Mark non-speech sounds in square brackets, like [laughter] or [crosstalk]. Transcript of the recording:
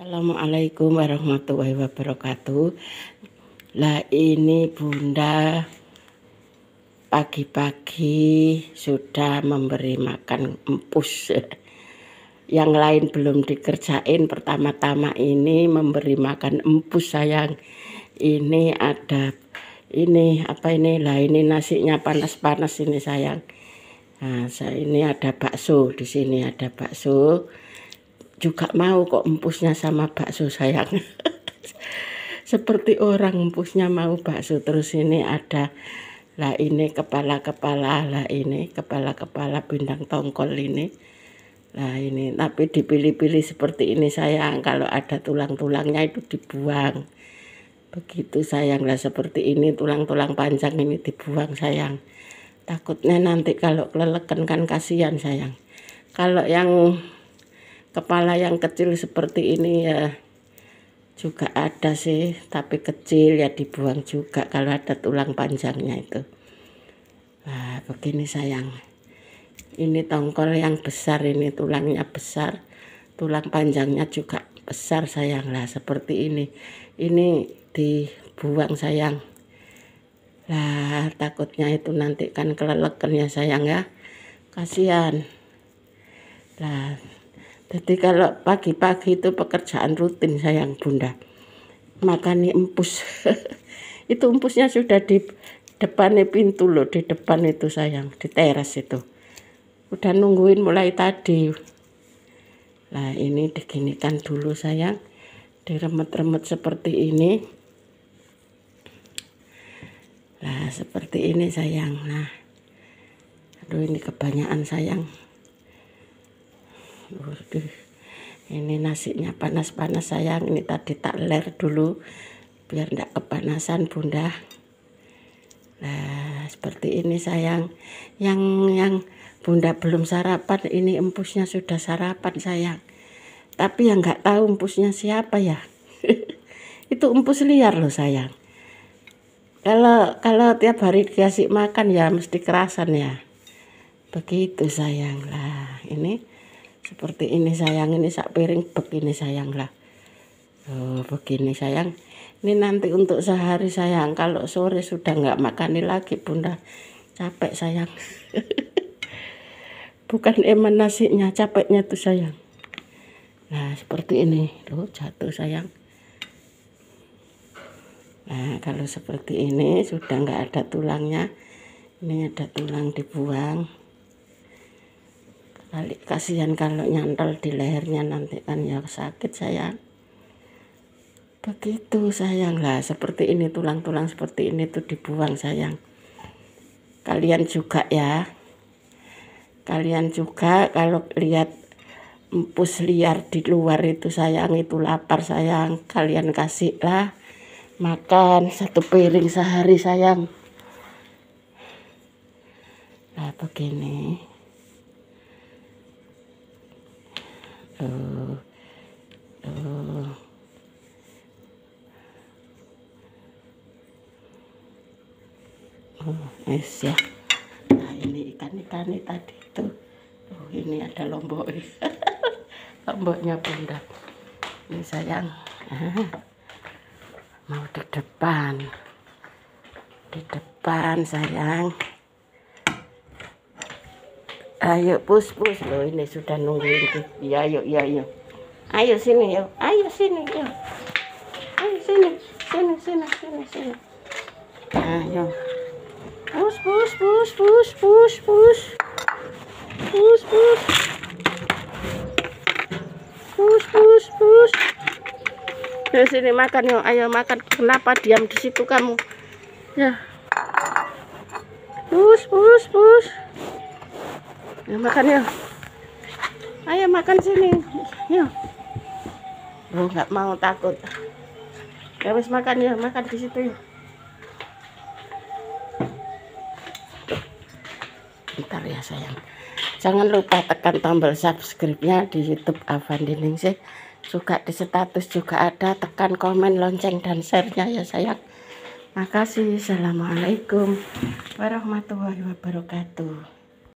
Assalamualaikum warahmatullahi wabarakatuh. Lah ini Bunda pagi-pagi sudah memberi makan empus. Yang lain belum dikerjain pertama-tama ini memberi makan empus sayang. Ini ada ini apa ini lah ini nasinya panas-panas ini sayang. Nah, ini ada bakso di sini ada bakso juga mau kok empusnya sama bakso sayang [laughs] seperti orang empusnya mau bakso terus ini ada lah ini kepala-kepala lah ini kepala-kepala bintang tongkol ini lah ini tapi dipilih-pilih seperti ini sayang kalau ada tulang-tulangnya itu dibuang begitu sayang lah seperti ini tulang-tulang panjang ini dibuang sayang takutnya nanti kalau kelelekan kan kasihan sayang kalau yang kepala yang kecil seperti ini ya juga ada sih tapi kecil ya dibuang juga kalau ada tulang panjangnya itu nah begini sayang ini tongkol yang besar ini tulangnya besar tulang panjangnya juga besar sayang lah seperti ini ini dibuang sayang lah takutnya itu nanti kan kelelekan ya sayang ya kasihan lah jadi kalau pagi-pagi itu pekerjaan rutin sayang bunda. Makani empus. [laughs] itu empusnya sudah di depan pintu loh, di depan itu sayang, di teras itu. Udah nungguin mulai tadi. Nah ini diginikan dulu sayang. Diremet-remet seperti ini. Nah seperti ini sayang. Nah aduh ini kebanyakan sayang. Waduh, ini nasinya panas-panas sayang. Ini tadi tak ler dulu biar tidak kepanasan bunda. Nah seperti ini sayang. Yang yang bunda belum sarapan ini empusnya sudah sarapan sayang. Tapi yang nggak tahu empusnya siapa ya. [laughs] Itu empus liar loh sayang. Kalau kalau tiap hari dikasih makan ya mesti kerasan ya begitu sayang lah ini seperti ini sayang ini sak piring begini sayang lah oh, begini sayang ini nanti untuk sehari sayang kalau sore sudah nggak makan lagi bunda capek sayang [laughs] bukan emang nasinya capeknya tuh sayang nah seperti ini loh jatuh sayang nah kalau seperti ini sudah nggak ada tulangnya ini ada tulang dibuang balik kasihan kalau nyantel di lehernya nanti kan ya sakit sayang begitu sayang lah seperti ini tulang-tulang seperti ini tuh dibuang sayang kalian juga ya kalian juga kalau lihat empus liar di luar itu sayang itu lapar sayang kalian kasihlah makan satu piring sehari sayang nah begini uh, uh, oh, es ya nah ini ikan-ikan tadi itu oh, ini ada lombok lomboknya [laughs] bunda ini sayang ah. mau di depan di depan sayang Ayo pus pus loh ini sudah nungguin tuh Ya, ayo ya ayo. Iya. Ayo sini yuk. Ayo sini yuk. Ayo sini. Sini sini sini sini. Ayo. Pus pus pus pus pus pus. Pus pus. Pus pus pus. Ya sini makan yuk. Ayo makan. Kenapa diam di situ kamu? Ya. Pus pus pus. Ayo ya, makan yuk. Ya. Ayo makan sini. Yuk. Ya. Oh, nggak mau takut. Ya wis makan ya, makan di situ ya. Bentar ya sayang. Jangan lupa tekan tombol subscribe-nya di YouTube Avandi Diningsih. Juga di status juga ada tekan komen, lonceng dan share-nya ya sayang. Makasih. Assalamualaikum warahmatullahi wabarakatuh.